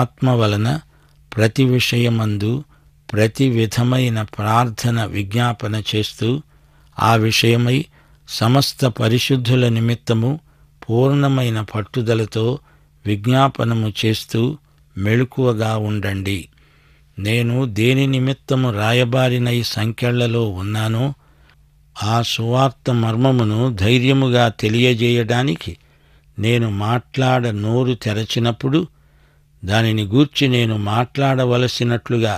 ఆత్మ వలన ప్రతి విషయమందు ప్రతి విధమైన ప్రార్థన విజ్ఞాపన చేస్తూ ఆ విషయమై సమస్త పరిశుద్ధుల నిమిత్తము పూర్ణమైన పట్టుదలతో విజ్ఞాపనము చేస్తూ మెళుకువగా ఉండండి నేను దేని నిమిత్తము రాయబారినై సంఖ్యలలో ఉన్నానో ఆ సువార్త మర్మమును ధైర్యముగా తెలియజేయడానికి నేను మాట్లాడ నోరు తెరచినప్పుడు దానిని గూర్చి నేను మాట్లాడవలసినట్లుగా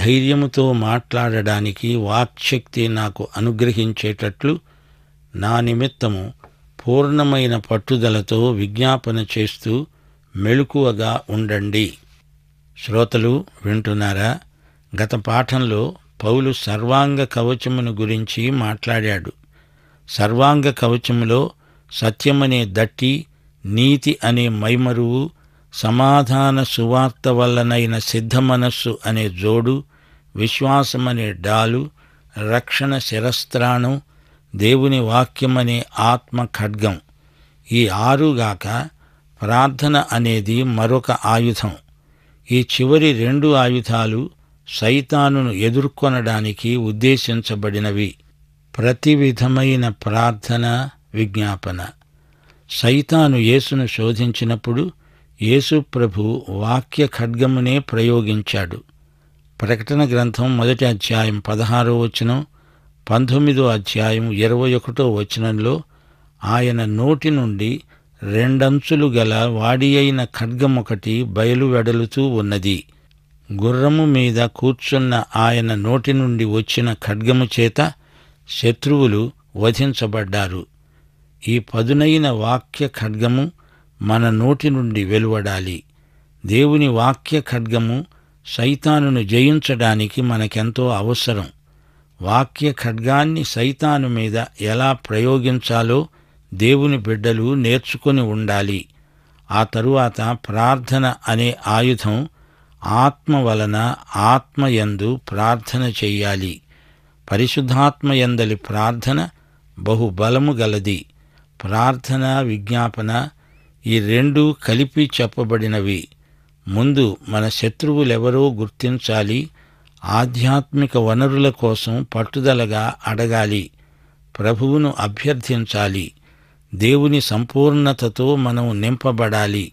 ధైర్యముతో మాట్లాడడానికి వాక్శక్తి నాకు అనుగ్రహించేటట్లు నా నిమిత్తము పూర్ణమైన పట్టుదలతో విజ్ఞాపన చేస్తూ మెళుకువగా ఉండండి శ్రోతలు వింటున్నారా గత పాఠంలో పౌలు సర్వాంగ కవచమును గురించి మాట్లాడాడు సర్వాంగ కవచములో సత్యమనే దట్టి నీతి అనే మైమరువు సమాధాన సువార్త వల్లనైన సిద్ధమనస్సు అనే జోడు విశ్వాసమనే డాలు రక్షణ శిరస్త్రాణం దేవుని వాక్యమనే ఆత్మ ఖడ్గం ఈ ఆరుగాక ప్రార్థన అనేది మరొక ఆయుధం ఈ చివరి రెండు ఆయుధాలు సైతానును ఎదుర్కొనడానికి ఉద్దేశించబడినవి ప్రతి విధమైన ప్రార్థన విజ్ఞాపన సైతాను యేసును శోధించినప్పుడు యేసుప్రభు వాక్య ఖడ్గమునే ప్రయోగించాడు ప్రకటన గ్రంథం మొదటి అధ్యాయం పదహారో వచనం పంతొమ్మిదో అధ్యాయం ఇరవై ఒకటో వచనంలో ఆయన నోటి నుండి రెండంచులు గల వాడి అయిన ఖడ్గమొకటి బయలు వెడలుతూ ఉన్నది గుర్రము మీద కూర్చున్న ఆయన నోటి నుండి వచ్చిన ఖడ్గము చేత శత్రువులు వధించబడ్డారు ఈ పదునైన వాక్య ఖడ్గము మన నోటి నుండి వెలువడాలి దేవుని వాక్య ఖడ్గము సైతానును జయించడానికి మనకెంతో అవసరం వాక్య ఖడ్గాన్ని సైతాను మీద ఎలా ప్రయోగించాలో దేవుని బిడ్డలు నేర్చుకొని ఉండాలి ఆ తరువాత ప్రార్థన అనే ఆయుధం ఆత్మ వలన ఆత్మయందు ప్రార్థన చెయ్యాలి పరిశుద్ధాత్మయందలి ప్రార్థన బహుబలము గలది ప్రార్థన విజ్ఞాపన ఈ రెండూ కలిపి చెప్పబడినవి ముందు మన శత్రువులెవరో గుర్తించాలి ఆధ్యాత్మిక వనరుల కోసం పట్టుదలగా అడగాలి ప్రభువును అభ్యర్థించాలి దేవుని సంపూర్ణతతో మనం నింపబడాలి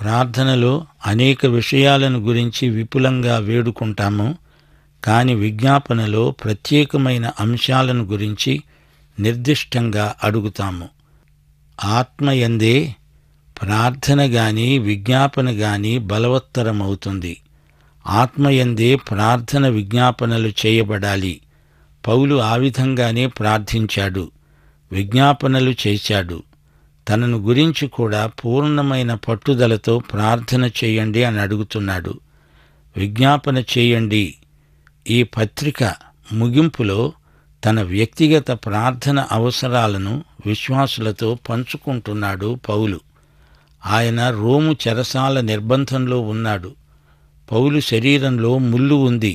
ప్రార్థనలో అనేక విషయాలను గురించి విపులంగా వేడుకుంటాము కాని విజ్ఞాపనలో ప్రత్యేకమైన అంశాలను గురించి నిర్దిష్టంగా అడుగుతాము ఆత్మయందే ప్రార్థన గాని విజ్ఞాపన గాని బలవత్తరమవుతుంది ఆత్మయందే ప్రార్థన విజ్ఞాపనలు చేయబడాలి పౌలు ఆ విధంగానే ప్రార్థించాడు విజ్ఞాపనలు చేశాడు తనను గురించి కూడా పూర్ణమైన పట్టుదలతో ప్రార్థన చేయండి అని అడుగుతున్నాడు విజ్ఞాపన చేయండి ఈ పత్రిక ముగింపులో తన వ్యక్తిగత ప్రార్థన అవసరాలను విశ్వాసులతో పంచుకుంటున్నాడు పౌలు ఆయన రోము చెరసాల నిర్బంధంలో ఉన్నాడు పౌలు శరీరంలో ముళ్ళు ఉంది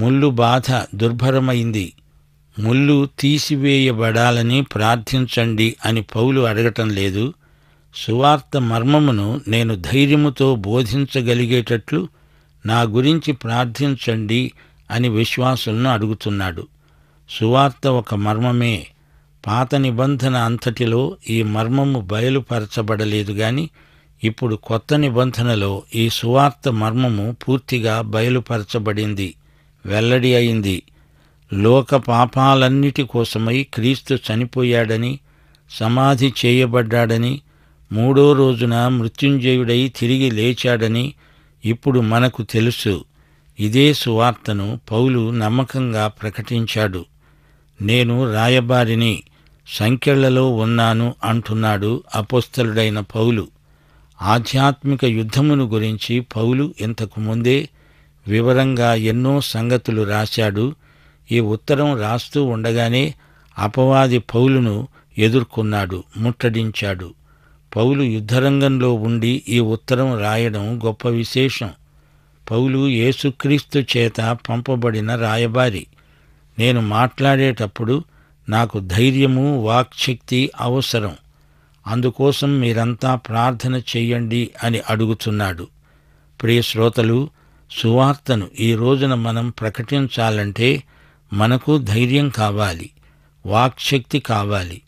ముళ్ళు బాధ దుర్భరమైంది ముళ్ళు తీసివేయబడాలని ప్రార్థించండి అని పౌలు అడగటం లేదు సువార్త మర్మమును నేను ధైర్యముతో బోధించగలిగేటట్లు నా గురించి ప్రార్థించండి అని విశ్వాసులను అడుగుతున్నాడు సువార్త ఒక మర్మమే పాత నిబంధన అంతటిలో ఈ మర్మము బయలుపరచబడలేదు గాని ఇప్పుడు కొత్త నిబంధనలో ఈ సువార్త మర్మము పూర్తిగా బయలుపరచబడింది వెల్లడి అయింది లోక పాపాలన్నిటి కోసమై క్రీస్తు చనిపోయాడని సమాధి చేయబడ్డాడని మూడో రోజున మృత్యుంజయుడై తిరిగి లేచాడని ఇప్పుడు మనకు తెలుసు ఇదే సువార్తను పౌలు నమ్మకంగా ప్రకటించాడు నేను రాయబారిని సంఖ్యలలో ఉన్నాను అంటున్నాడు అపోస్తలుడైన పౌలు ఆధ్యాత్మిక యుద్ధమును గురించి పౌలు ఇంతకు ముందే వివరంగా ఎన్నో సంగతులు రాశాడు ఈ ఉత్తరం రాస్తూ ఉండగానే అపవాది పౌలును ఎదుర్కొన్నాడు ముట్టడించాడు పౌలు యుద్ధరంగంలో ఉండి ఈ ఉత్తరం రాయడం గొప్ప విశేషం పౌలు యేసుక్రీస్తు చేత పంపబడిన రాయబారి నేను మాట్లాడేటప్పుడు నాకు ధైర్యము వాక్శక్తి అవసరం అందుకోసం మీరంతా ప్రార్థన చెయ్యండి అని అడుగుతున్నాడు ప్రియ శ్రోతలు సువార్తను ఈ రోజున మనం ప్రకటించాలంటే మనకు ధైర్యం కావాలి వాక్శక్తి కావాలి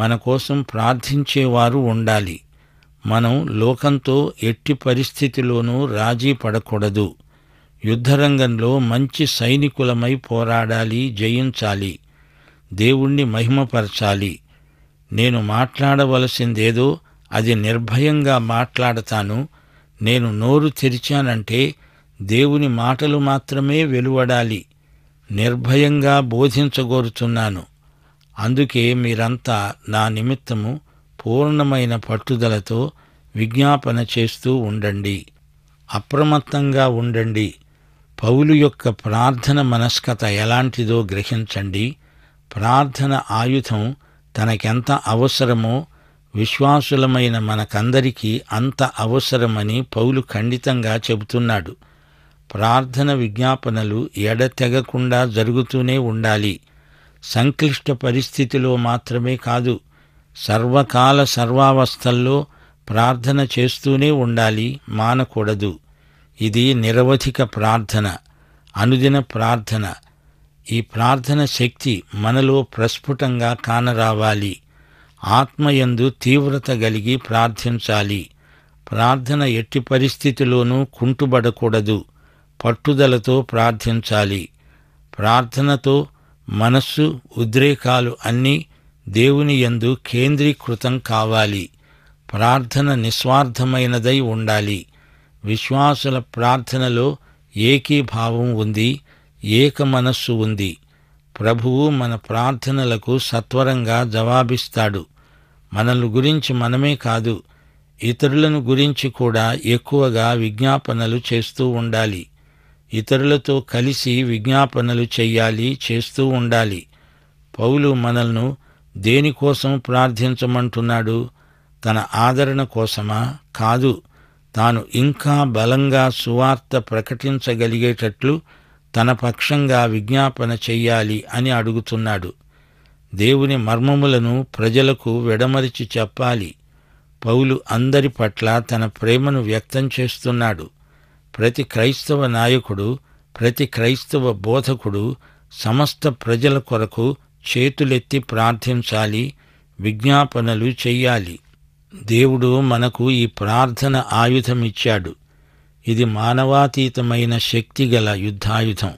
మన కోసం ప్రార్థించేవారు ఉండాలి మనం లోకంతో ఎట్టి పరిస్థితిలోనూ రాజీ పడకూడదు యుద్ధరంగంలో మంచి సైనికులమై పోరాడాలి జయించాలి దేవుణ్ణి మహిమపరచాలి నేను మాట్లాడవలసిందేదో అది నిర్భయంగా మాట్లాడతాను నేను నోరు తెరిచానంటే దేవుని మాటలు మాత్రమే వెలువడాలి నిర్భయంగా బోధించగోరుతున్నాను అందుకే మీరంతా నా నిమిత్తము పూర్ణమైన పట్టుదలతో విజ్ఞాపన చేస్తూ ఉండండి అప్రమత్తంగా ఉండండి పౌలు యొక్క ప్రార్థన మనస్కత ఎలాంటిదో గ్రహించండి ప్రార్థన ఆయుధం తనకెంత అవసరమో విశ్వాసులమైన మనకందరికీ అంత అవసరమని పౌలు ఖండితంగా చెబుతున్నాడు ప్రార్థన విజ్ఞాపనలు ఎడతెగకుండా జరుగుతూనే ఉండాలి సంక్లిష్ట పరిస్థితిలో మాత్రమే కాదు సర్వకాల సర్వావస్థల్లో ప్రార్థన చేస్తూనే ఉండాలి మానకూడదు ఇది నిరవధిక ప్రార్థన అనుదిన ప్రార్థన ఈ ప్రార్థన శక్తి మనలో ప్రస్ఫుటంగా కానరావాలి ఆత్మయందు తీవ్రత కలిగి ప్రార్థించాలి ప్రార్థన ఎట్టి పరిస్థితిలోనూ కుంటుబడకూడదు పట్టుదలతో ప్రార్థించాలి ప్రార్థనతో మనస్సు ఉద్రేకాలు అన్నీ దేవుని యందు కేంద్రీకృతం కావాలి ప్రార్థన నిస్వార్థమైనదై ఉండాలి విశ్వాసుల ప్రార్థనలో ఏకీభావం ఉంది ఏక మనస్సు ఉంది ప్రభువు మన ప్రార్థనలకు సత్వరంగా జవాబిస్తాడు మనల్ని గురించి మనమే కాదు ఇతరులను గురించి కూడా ఎక్కువగా విజ్ఞాపనలు చేస్తూ ఉండాలి ఇతరులతో కలిసి విజ్ఞాపనలు చెయ్యాలి చేస్తూ ఉండాలి పౌలు మనల్ను దేనికోసం ప్రార్థించమంటున్నాడు తన ఆదరణ కోసమా కాదు తాను ఇంకా బలంగా సువార్త ప్రకటించగలిగేటట్లు తన పక్షంగా విజ్ఞాపన చెయ్యాలి అని అడుగుతున్నాడు దేవుని మర్మములను ప్రజలకు విడమరిచి చెప్పాలి పౌలు అందరి పట్ల తన ప్రేమను వ్యక్తం చేస్తున్నాడు ప్రతి క్రైస్తవ నాయకుడు ప్రతి క్రైస్తవ బోధకుడు సమస్త ప్రజల కొరకు చేతులెత్తి ప్రార్థించాలి విజ్ఞాపనలు చెయ్యాలి దేవుడు మనకు ఈ ప్రార్థన ఆయుధమిచ్చాడు ఇది మానవాతీతమైన శక్తి గల యుద్ధాయుధం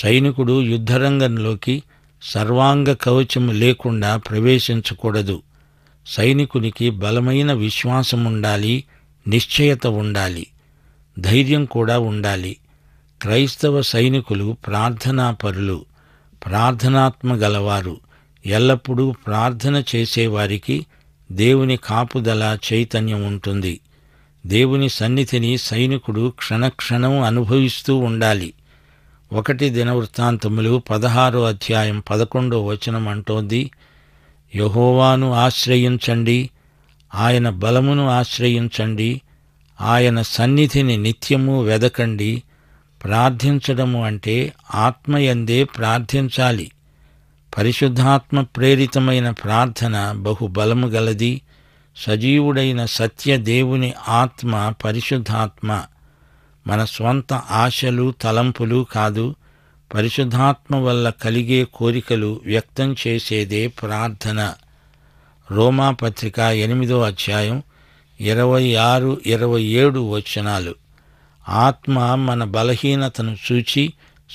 సైనికుడు యుద్ధరంగంలోకి సర్వాంగ కవచము లేకుండా ప్రవేశించకూడదు సైనికునికి బలమైన విశ్వాసముండాలి నిశ్చయత ఉండాలి ధైర్యం కూడా ఉండాలి క్రైస్తవ సైనికులు ప్రార్థనాపరులు ప్రార్థనాత్మ గలవారు ఎల్లప్పుడూ ప్రార్థన చేసేవారికి దేవుని కాపుదల చైతన్యం ఉంటుంది దేవుని సన్నిధిని సైనికుడు క్షణక్షణం అనుభవిస్తూ ఉండాలి ఒకటి దినవృత్తాంతములు పదహారో అధ్యాయం పదకొండో వచనం అంటోంది యహోవాను ఆశ్రయించండి ఆయన బలమును ఆశ్రయించండి ఆయన సన్నిధిని నిత్యము వెదకండి ప్రార్థించడము అంటే ఆత్మయందే ప్రార్థించాలి పరిశుద్ధాత్మ ప్రేరితమైన ప్రార్థన బహుబలము గలది సజీవుడైన సత్యదేవుని ఆత్మ పరిశుద్ధాత్మ మన స్వంత ఆశలు తలంపులు కాదు పరిశుద్ధాత్మ వల్ల కలిగే కోరికలు వ్యక్తం చేసేదే ప్రార్థన రోమాపత్రిక ఎనిమిదో అధ్యాయం ఇరవై ఆరు ఇరవై ఏడు వచనాలు ఆత్మ మన బలహీనతను చూచి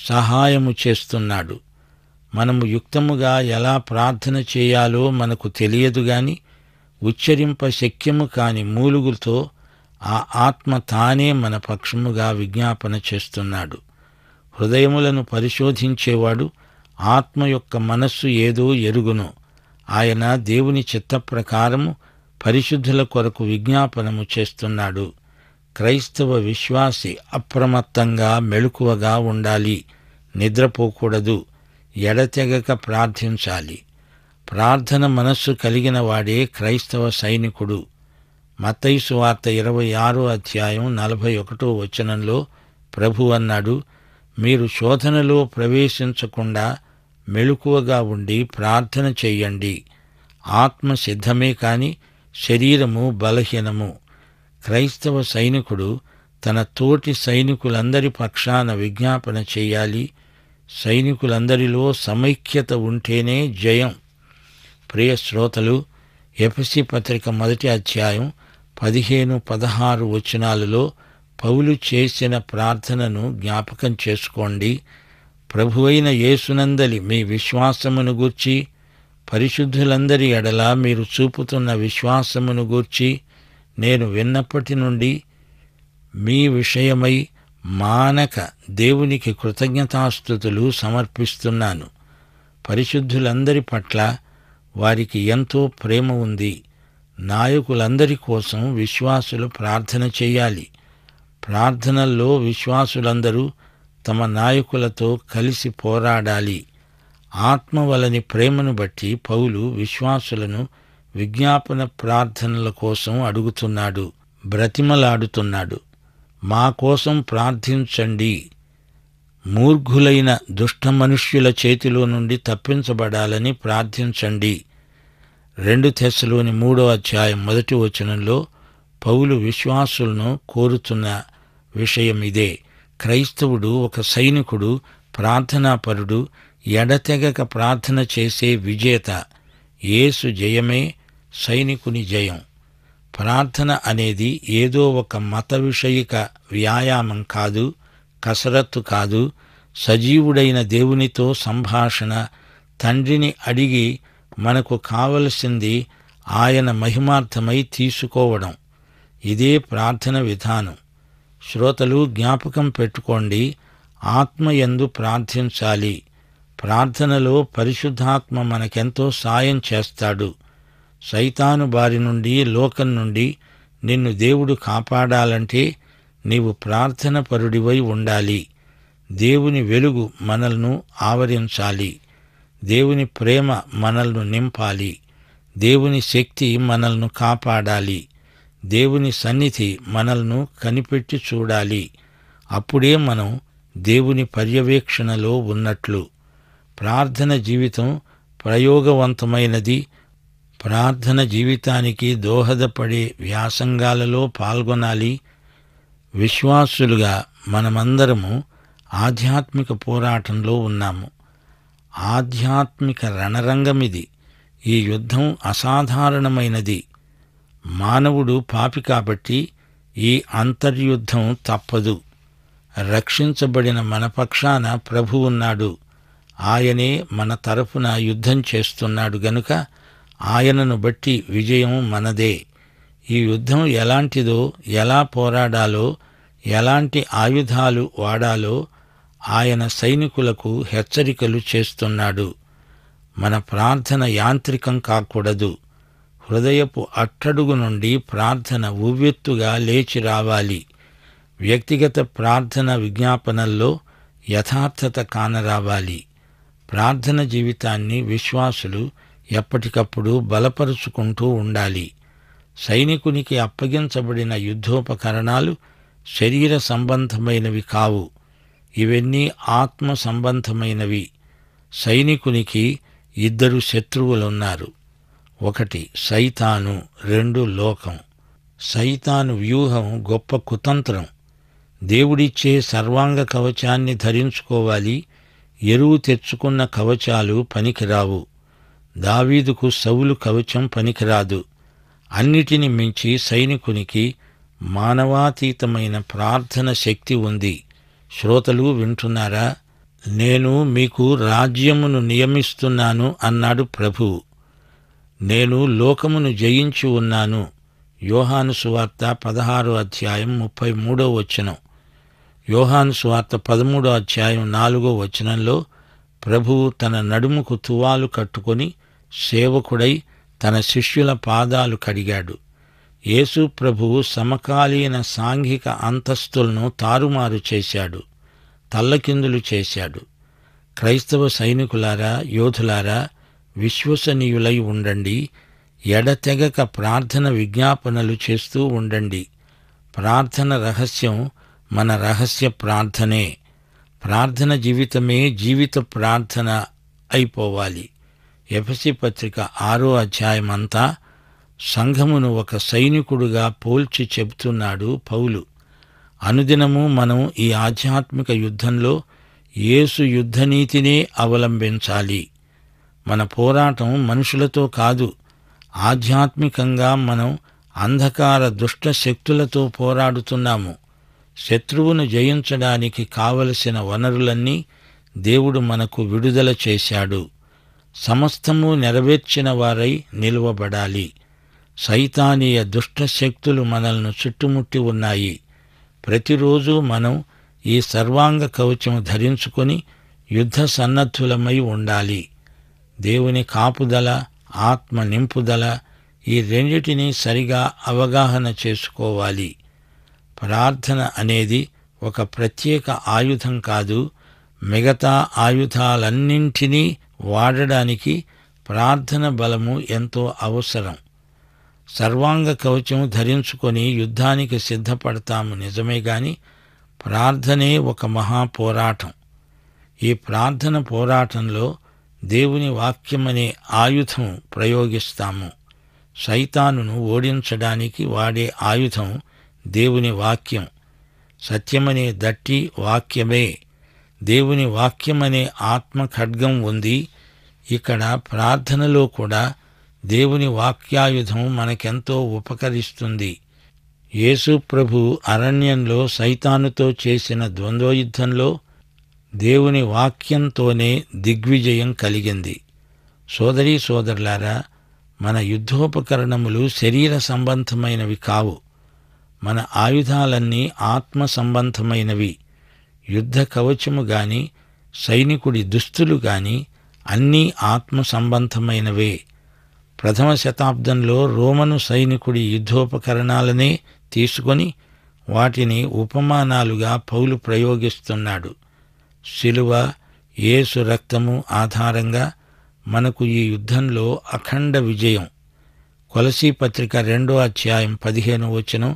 సహాయము చేస్తున్నాడు మనము యుక్తముగా ఎలా ప్రార్థన చేయాలో మనకు తెలియదు గాని ఉచ్చరింప శక్యము కాని మూలుగులతో ఆ ఆత్మ తానే మన పక్షముగా విజ్ఞాపన చేస్తున్నాడు హృదయములను పరిశోధించేవాడు ఆత్మ యొక్క మనస్సు ఏదో ఎరుగును ఆయన దేవుని చిత్త ప్రకారము పరిశుద్ధుల కొరకు విజ్ఞాపనము చేస్తున్నాడు క్రైస్తవ విశ్వాసి అప్రమత్తంగా మెళుకువగా ఉండాలి నిద్రపోకూడదు ఎడతెగక ప్రార్థించాలి ప్రార్థన మనస్సు కలిగిన వాడే క్రైస్తవ సైనికుడు మతైసు వార్త ఇరవై ఆరో అధ్యాయం నలభై ఒకటో వచనంలో ప్రభు అన్నాడు మీరు శోధనలో ప్రవేశించకుండా మెలుకువగా ఉండి ప్రార్థన చెయ్యండి ఆత్మ సిద్ధమే కాని శరీరము బలహీనము క్రైస్తవ సైనికుడు తన తోటి సైనికులందరి పక్షాన విజ్ఞాపన చేయాలి సైనికులందరిలో సమైక్యత ఉంటేనే జయం ప్రియ శ్రోతలు ఎఫ్సి పత్రిక మొదటి అధ్యాయం పదిహేను పదహారు వచనాలలో పౌలు చేసిన ప్రార్థనను జ్ఞాపకం చేసుకోండి ప్రభువైన యేసునందలి మీ విశ్వాసమును గూర్చి పరిశుద్ధులందరి ఎడల మీరు చూపుతున్న విశ్వాసమును గూర్చి నేను విన్నప్పటి నుండి మీ విషయమై మానక దేవునికి కృతజ్ఞతాస్థుతులు సమర్పిస్తున్నాను పరిశుద్ధులందరి పట్ల వారికి ఎంతో ప్రేమ ఉంది నాయకులందరి కోసం విశ్వాసులు ప్రార్థన చేయాలి ప్రార్థనల్లో విశ్వాసులందరూ తమ నాయకులతో కలిసి పోరాడాలి ఆత్మ వలని ప్రేమను బట్టి పౌలు విశ్వాసులను విజ్ఞాపన ప్రార్థనల కోసం అడుగుతున్నాడు బ్రతిమలాడుతున్నాడు మా కోసం ప్రార్థించండి మూర్ఘులైన దుష్ట మనుష్యుల చేతిలో నుండి తప్పించబడాలని ప్రార్థించండి రెండు తెస్సులోని మూడో అధ్యాయం మొదటి వచనంలో పౌలు విశ్వాసులను కోరుతున్న విషయం ఇదే క్రైస్తవుడు ఒక సైనికుడు ప్రార్థనాపరుడు ఎడతెగక ప్రార్థన చేసే విజేత యేసు జయమే సైనికుని జయం ప్రార్థన అనేది ఏదో ఒక మత విషయిక వ్యాయామం కాదు కసరత్తు కాదు సజీవుడైన దేవునితో సంభాషణ తండ్రిని అడిగి మనకు కావలసింది ఆయన మహిమార్థమై తీసుకోవడం ఇదే ప్రార్థన విధానం శ్రోతలు జ్ఞాపకం పెట్టుకోండి ఆత్మయందు ప్రార్థించాలి ప్రార్థనలో పరిశుద్ధాత్మ మనకెంతో సాయం చేస్తాడు సైతాను బారి నుండి లోకం నుండి నిన్ను దేవుడు కాపాడాలంటే నీవు ప్రార్థన పరుడివై ఉండాలి దేవుని వెలుగు మనల్ను ఆవరించాలి దేవుని ప్రేమ మనల్ను నింపాలి దేవుని శక్తి మనల్ను కాపాడాలి దేవుని సన్నిధి మనల్ను కనిపెట్టి చూడాలి అప్పుడే మనం దేవుని పర్యవేక్షణలో ఉన్నట్లు ప్రార్థన జీవితం ప్రయోగవంతమైనది ప్రార్థన జీవితానికి దోహదపడే వ్యాసంగాలలో పాల్గొనాలి విశ్వాసులుగా మనమందరము ఆధ్యాత్మిక పోరాటంలో ఉన్నాము ఆధ్యాత్మిక రణరంగం ఇది ఈ యుద్ధం అసాధారణమైనది మానవుడు పాపి కాబట్టి ఈ అంతర్యుద్ధం తప్పదు రక్షించబడిన మన పక్షాన ప్రభు ఉన్నాడు ఆయనే మన తరఫున యుద్ధం చేస్తున్నాడు గనుక ఆయనను బట్టి విజయం మనదే ఈ యుద్ధం ఎలాంటిదో ఎలా పోరాడాలో ఎలాంటి ఆయుధాలు వాడాలో ఆయన సైనికులకు హెచ్చరికలు చేస్తున్నాడు మన ప్రార్థన యాంత్రికం కాకూడదు హృదయపు అట్టడుగు నుండి ప్రార్థన ఉవ్వెత్తుగా లేచి రావాలి వ్యక్తిగత ప్రార్థన విజ్ఞాపనల్లో యథార్థత కానరావాలి ప్రార్థన జీవితాన్ని విశ్వాసులు ఎప్పటికప్పుడు బలపరుచుకుంటూ ఉండాలి సైనికునికి అప్పగించబడిన యుద్ధోపకరణాలు శరీర సంబంధమైనవి కావు ఇవన్నీ ఆత్మ సంబంధమైనవి సైనికునికి ఇద్దరు శత్రువులున్నారు ఒకటి సైతాను రెండు లోకం సైతాను వ్యూహం గొప్ప కుతంత్రం దేవుడిచ్చే సర్వాంగ కవచాన్ని ధరించుకోవాలి ఎరువు తెచ్చుకున్న కవచాలు పనికిరావు దావీదుకు సవులు కవచం పనికిరాదు అన్నిటిని మించి సైనికునికి మానవాతీతమైన ప్రార్థన శక్తి ఉంది శ్రోతలు వింటున్నారా నేను మీకు రాజ్యమును నియమిస్తున్నాను అన్నాడు ప్రభు నేను లోకమును జయించి ఉన్నాను యోహాను సువార్త పదహారో అధ్యాయం ముప్పై మూడో వచనం యోహాను సువార్త పదమూడో అధ్యాయం నాలుగో వచనంలో ప్రభువు తన నడుముకు తువాలు కట్టుకొని సేవకుడై తన శిష్యుల పాదాలు కడిగాడు యేసు ప్రభువు సమకాలీన సాంఘిక అంతస్తులను తారుమారు చేశాడు తల్లకిందులు చేశాడు క్రైస్తవ సైనికులారా యోధులారా విశ్వసనీయులై ఉండండి ఎడతెగక ప్రార్థన విజ్ఞాపనలు చేస్తూ ఉండండి ప్రార్థన రహస్యం మన రహస్య ప్రార్థనే ప్రార్థన జీవితమే జీవిత ప్రార్థన అయిపోవాలి ఎఫసి పత్రిక ఆరో అధ్యాయమంతా సంఘమును ఒక సైనికుడుగా పోల్చి చెబుతున్నాడు పౌలు అనుదినము మనం ఈ ఆధ్యాత్మిక యుద్ధంలో యేసు యుద్ధనీతినే అవలంబించాలి మన పోరాటం మనుషులతో కాదు ఆధ్యాత్మికంగా మనం అంధకార దుష్ట శక్తులతో పోరాడుతున్నాము శత్రువును జయించడానికి కావలసిన వనరులన్నీ దేవుడు మనకు విడుదల చేశాడు సమస్తము నెరవేర్చిన వారై నిలువబడాలి సైతానీయ దుష్ట శక్తులు మనల్ని చుట్టుముట్టి ఉన్నాయి ప్రతిరోజు మనం ఈ సర్వాంగ కవచం ధరించుకొని యుద్ధ సన్నద్ధులమై ఉండాలి దేవుని కాపుదల ఆత్మ నింపుదల ఈ రెండిటినీ సరిగా అవగాహన చేసుకోవాలి ప్రార్థన అనేది ఒక ప్రత్యేక ఆయుధం కాదు మిగతా ఆయుధాలన్నింటినీ వాడడానికి ప్రార్థన బలము ఎంతో అవసరం సర్వాంగ కవచం ధరించుకొని యుద్ధానికి సిద్ధపడతాము నిజమే గాని ప్రార్థనే ఒక మహాపోరాటం ఈ ప్రార్థన పోరాటంలో దేవుని వాక్యమనే ఆయుధం ప్రయోగిస్తాము సైతానును ఓడించడానికి వాడే ఆయుధం దేవుని వాక్యం సత్యమనే దట్టి వాక్యమే దేవుని వాక్యమనే ఆత్మ ఖడ్గం ఉంది ఇక్కడ ప్రార్థనలో కూడా దేవుని వాక్యాయుధం మనకెంతో ఉపకరిస్తుంది యేసు ప్రభు అరణ్యంలో సైతానుతో చేసిన ద్వంద్వయుద్ధంలో దేవుని వాక్యంతోనే దిగ్విజయం కలిగింది సోదరీ సోదరులారా మన యుద్ధోపకరణములు శరీర సంబంధమైనవి కావు మన ఆయుధాలన్నీ ఆత్మ సంబంధమైనవి యుద్ధ కవచము గాని సైనికుడి దుస్తులు గాని అన్నీ ఆత్మ సంబంధమైనవే ప్రథమ శతాబ్దంలో రోమను సైనికుడి యుద్ధోపకరణాలనే తీసుకొని వాటిని ఉపమానాలుగా పౌలు ప్రయోగిస్తున్నాడు శిలువ యేసు రక్తము ఆధారంగా మనకు ఈ యుద్ధంలో అఖండ విజయం కొలసీ పత్రిక రెండో అధ్యాయం పదిహేను వచనం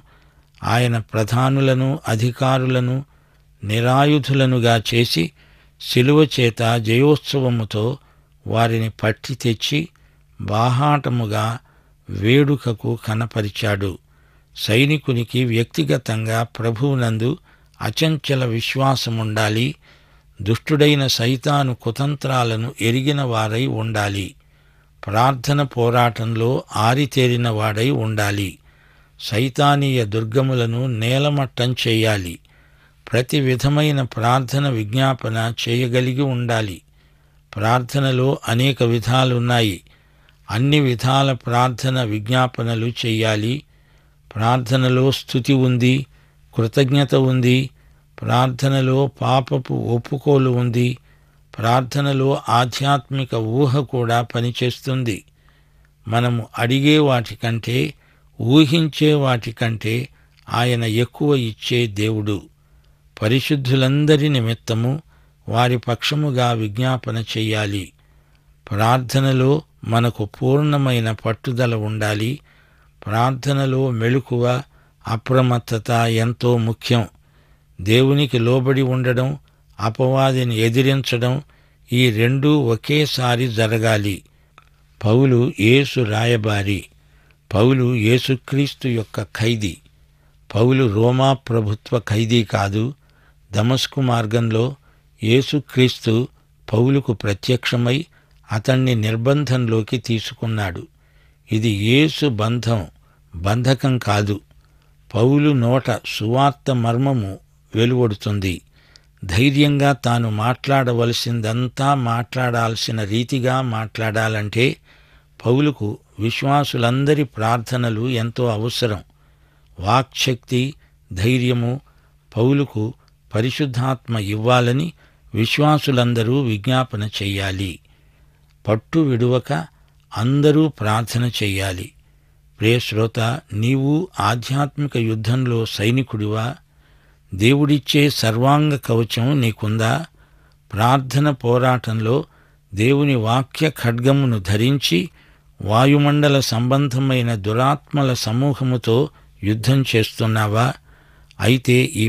ఆయన ప్రధానులను అధికారులను నిరాయుధులనుగా చేసి శిలువ చేత జయోత్సవముతో వారిని పట్టి తెచ్చి బాహాటముగా వేడుకకు కనపరిచాడు సైనికునికి వ్యక్తిగతంగా ప్రభువునందు అచంచల విశ్వాసముండాలి దుష్టుడైన సైతాను కుతంత్రాలను ఎరిగిన వారై ఉండాలి ప్రార్థన పోరాటంలో ఆరితేరిన వాడై ఉండాలి సైతానీయ దుర్గములను నేలమట్టం చేయాలి ప్రతి విధమైన ప్రార్థన విజ్ఞాపన చేయగలిగి ఉండాలి ప్రార్థనలో అనేక విధాలున్నాయి అన్ని విధాల ప్రార్థన విజ్ఞాపనలు చేయాలి ప్రార్థనలో స్థుతి ఉంది కృతజ్ఞత ఉంది ప్రార్థనలో పాపపు ఒప్పుకోలు ఉంది ప్రార్థనలో ఆధ్యాత్మిక ఊహ కూడా పనిచేస్తుంది మనము అడిగే వాటికంటే ఊహించే వాటికంటే ఆయన ఎక్కువ ఇచ్చే దేవుడు పరిశుద్ధులందరి నిమిత్తము వారి పక్షముగా విజ్ఞాపన చెయ్యాలి ప్రార్థనలో మనకు పూర్ణమైన పట్టుదల ఉండాలి ప్రార్థనలో మెళుకువ అప్రమత్తత ఎంతో ముఖ్యం దేవునికి లోబడి ఉండడం అపవాదిని ఎదిరించడం ఈ రెండూ ఒకేసారి జరగాలి పౌలు యేసు రాయబారి పౌలు యేసుక్రీస్తు యొక్క ఖైదీ పౌలు రోమా ప్రభుత్వ ఖైదీ కాదు దమస్కు మార్గంలో యేసుక్రీస్తు పౌలుకు ప్రత్యక్షమై అతణ్ణి నిర్బంధంలోకి తీసుకున్నాడు ఇది యేసు బంధం బంధకం కాదు పౌలు నోట సువార్త మర్మము వెలువడుతుంది ధైర్యంగా తాను మాట్లాడవలసిందంతా మాట్లాడాల్సిన రీతిగా మాట్లాడాలంటే పౌలుకు విశ్వాసులందరి ప్రార్థనలు ఎంతో అవసరం వాక్శక్తి ధైర్యము పౌలుకు పరిశుద్ధాత్మ ఇవ్వాలని విశ్వాసులందరూ విజ్ఞాపన చెయ్యాలి పట్టు విడువక అందరూ ప్రార్థన చెయ్యాలి ప్రియశ్రోత నీవు ఆధ్యాత్మిక యుద్ధంలో సైనికుడివా దేవుడిచ్చే సర్వాంగ కవచం నీకుందా ప్రార్థన పోరాటంలో దేవుని వాక్య ఖడ్గమును ధరించి వాయుమండల సంబంధమైన దురాత్మల సమూహముతో యుద్ధం చేస్తున్నావా అయితే ఈ